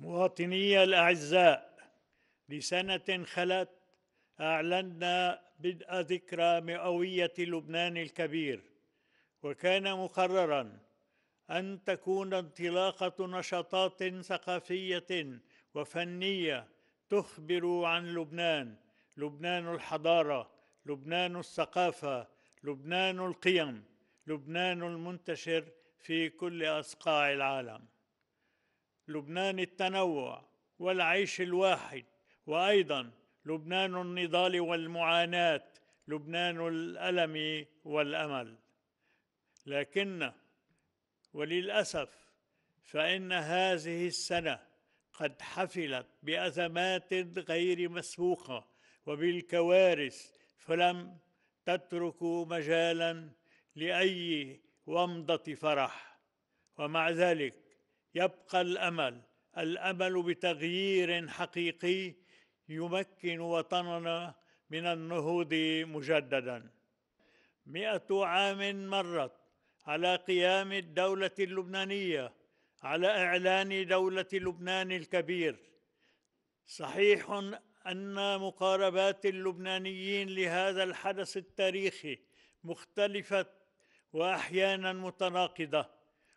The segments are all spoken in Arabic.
مواطني الأعزاء لسنة خلت أعلنا بدء ذكرى مئوية لبنان الكبير وكان مقررا أن تكون انطلاقة نشاطات ثقافية وفنية تخبر عن لبنان لبنان الحضارة لبنان الثقافة لبنان القيم لبنان المنتشر في كل أصقاع العالم لبنان التنوع والعيش الواحد وايضا لبنان النضال والمعاناه لبنان الالم والامل لكن وللاسف فان هذه السنه قد حفلت بازمات غير مسبوقه وبالكوارث فلم تترك مجالا لاي ومضه فرح ومع ذلك يبقى الامل الامل بتغيير حقيقي يمكن وطننا من النهوض مجددا مئة عام مرت على قيام الدولة اللبنانية على إعلان دولة لبنان الكبير صحيح أن مقاربات اللبنانيين لهذا الحدث التاريخي مختلفة وأحيانا متناقضة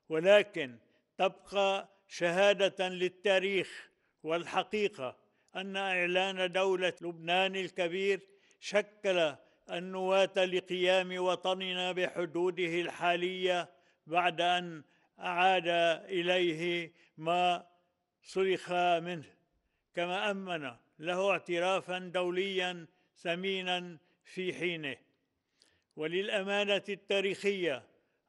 ولكن تبقى شهاده للتاريخ والحقيقه ان اعلان دوله لبنان الكبير شكل النواه لقيام وطننا بحدوده الحاليه بعد ان اعاد اليه ما صرخ منه كما امن له اعترافا دوليا ثمينا في حينه وللامانه التاريخيه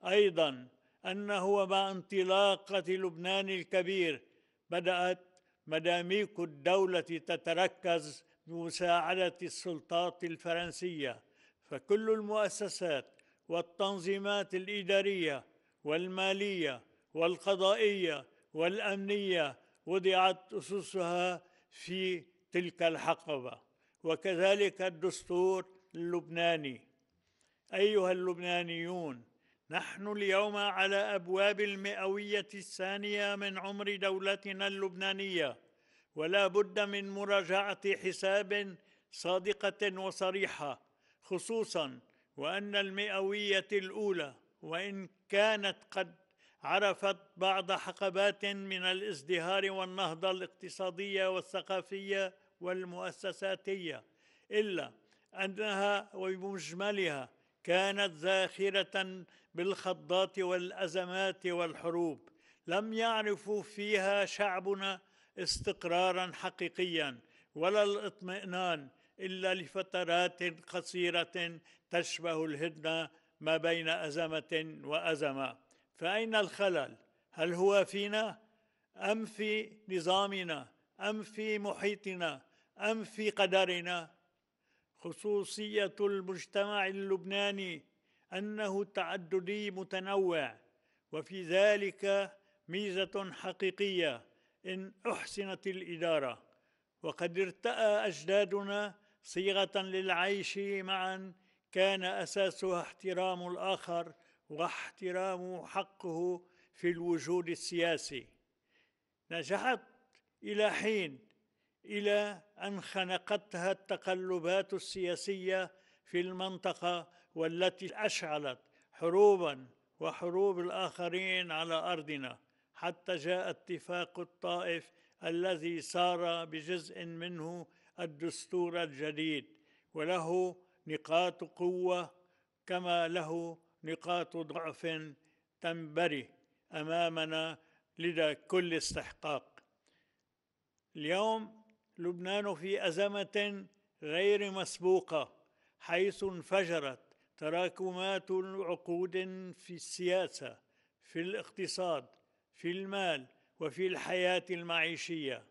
ايضا أنه مع انطلاقة لبنان الكبير بدأت مداميك الدولة تتركز بمساعدة السلطات الفرنسية فكل المؤسسات والتنظيمات الإدارية والمالية والقضائية والأمنية وضعت أسسها في تلك الحقبة وكذلك الدستور اللبناني أيها اللبنانيون نحن اليوم على أبواب المئوية الثانية من عمر دولتنا اللبنانية ولا بد من مراجعة حساب صادقة وصريحة خصوصا وأن المئوية الأولى وإن كانت قد عرفت بعض حقبات من الازدهار والنهضة الاقتصادية والثقافية والمؤسساتية إلا أنها وبمجملها كانت زاخرة بالخضات والأزمات والحروب لم يعرفوا فيها شعبنا استقرارا حقيقيا ولا الاطمئنان إلا لفترات قصيرة تشبه الهدنة ما بين أزمة وأزمة فأين الخلل؟ هل هو فينا أم في نظامنا أم في محيطنا أم في قدرنا خصوصية المجتمع اللبناني أنه تعددي متنوع وفي ذلك ميزة حقيقية إن أحسنت الإدارة وقد ارتأى أجدادنا صيغة للعيش معا كان أساسها احترام الآخر واحترام حقه في الوجود السياسي نجحت إلى حين الى ان خنقتها التقلبات السياسيه في المنطقه والتي اشعلت حروبا وحروب الاخرين على ارضنا حتى جاء اتفاق الطائف الذي صار بجزء منه الدستور الجديد وله نقاط قوه كما له نقاط ضعف تنبري امامنا لدى كل استحقاق اليوم لبنان في أزمة غير مسبوقة حيث انفجرت تراكمات عقود في السياسة في الاقتصاد في المال وفي الحياة المعيشية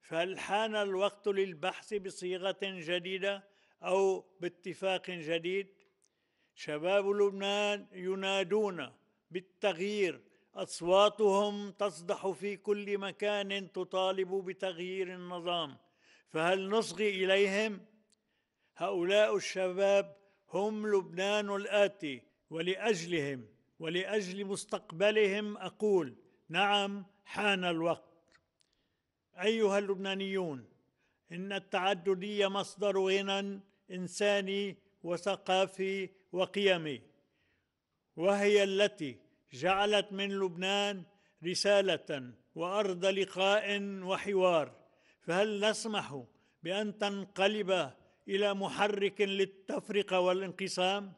فهل حان الوقت للبحث بصيغة جديدة أو باتفاق جديد؟ شباب لبنان ينادون بالتغيير اصواتهم تصدح في كل مكان تطالب بتغيير النظام فهل نصغي اليهم هؤلاء الشباب هم لبنان الاتي ولاجلهم ولاجل مستقبلهم اقول نعم حان الوقت ايها اللبنانيون ان التعدديه مصدر غنى انساني وثقافي وقيمي وهي التي جعلت من لبنان رسالة وأرض لقاء وحوار فهل نسمح بأن تنقلب إلى محرك للتفرقة والانقسام؟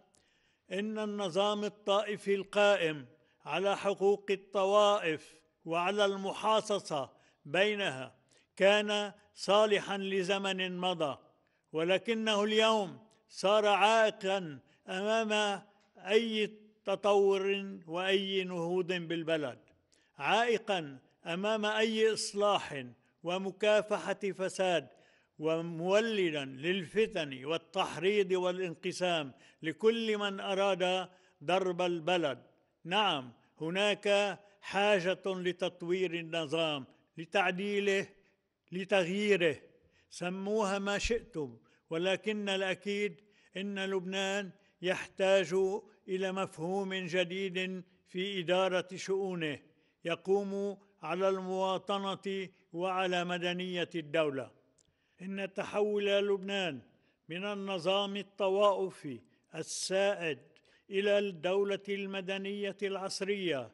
إن النظام الطائفي القائم على حقوق الطوائف وعلى المحاصصة بينها كان صالحا لزمن مضى ولكنه اليوم صار عائقا أمام أي تطور واي نهوض بالبلد عائقا امام اي اصلاح ومكافحه فساد ومولدا للفتن والتحريض والانقسام لكل من اراد ضرب البلد نعم هناك حاجه لتطوير النظام لتعديله لتغييره سموها ما شئتم ولكن الاكيد ان لبنان يحتاج إلى مفهوم جديد في إدارة شؤونه يقوم على المواطنة وعلى مدنية الدولة إن تحول لبنان من النظام الطوائفي السائد إلى الدولة المدنية العصرية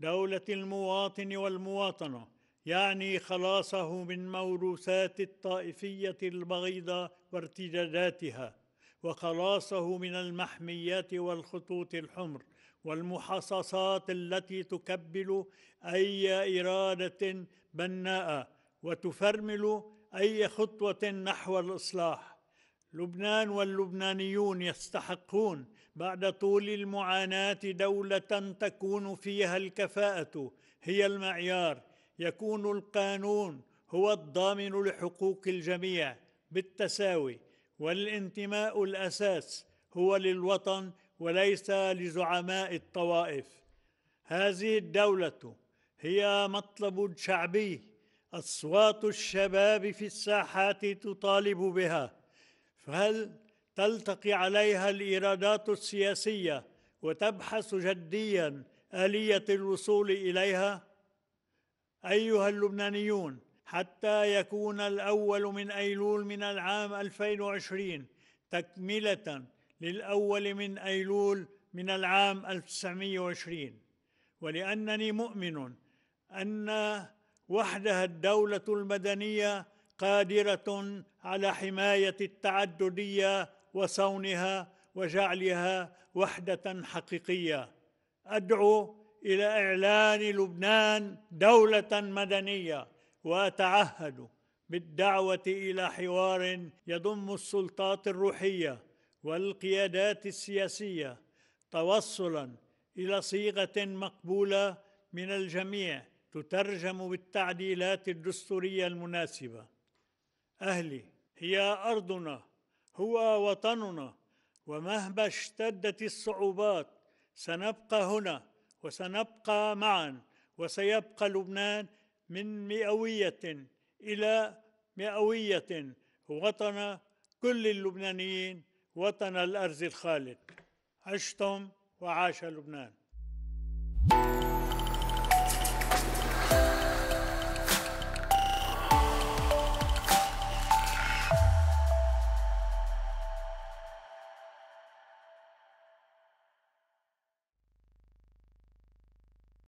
دولة المواطن والمواطنة يعني خلاصه من موروثات الطائفية البغيضة وارتداداتها وخلاصه من المحميات والخطوط الحمر والمحاصصات التي تكبل أي إرادة بناءة وتفرمل أي خطوة نحو الإصلاح لبنان واللبنانيون يستحقون بعد طول المعاناة دولة تكون فيها الكفاءة هي المعيار يكون القانون هو الضامن لحقوق الجميع بالتساوي والانتماء الاساس هو للوطن وليس لزعماء الطوائف هذه الدوله هي مطلب شعبي اصوات الشباب في الساحات تطالب بها فهل تلتقي عليها الايرادات السياسيه وتبحث جديا اليه الوصول اليها ايها اللبنانيون حتى يكون الأول من أيلول من العام 2020 تكملة للأول من أيلول من العام 1920 ولأنني مؤمن أن وحدها الدولة المدنية قادرة على حماية التعددية وصونها وجعلها وحدة حقيقية أدعو إلى إعلان لبنان دولة مدنية واتعهد بالدعوه الى حوار يضم السلطات الروحيه والقيادات السياسيه توصلا الى صيغه مقبوله من الجميع تترجم بالتعديلات الدستوريه المناسبه اهلي هي ارضنا هو وطننا ومهما اشتدت الصعوبات سنبقى هنا وسنبقى معا وسيبقى لبنان من مئوية إلى مئوية وطن كل اللبنانيين وطن الأرز الخالد عشتم وعاش لبنان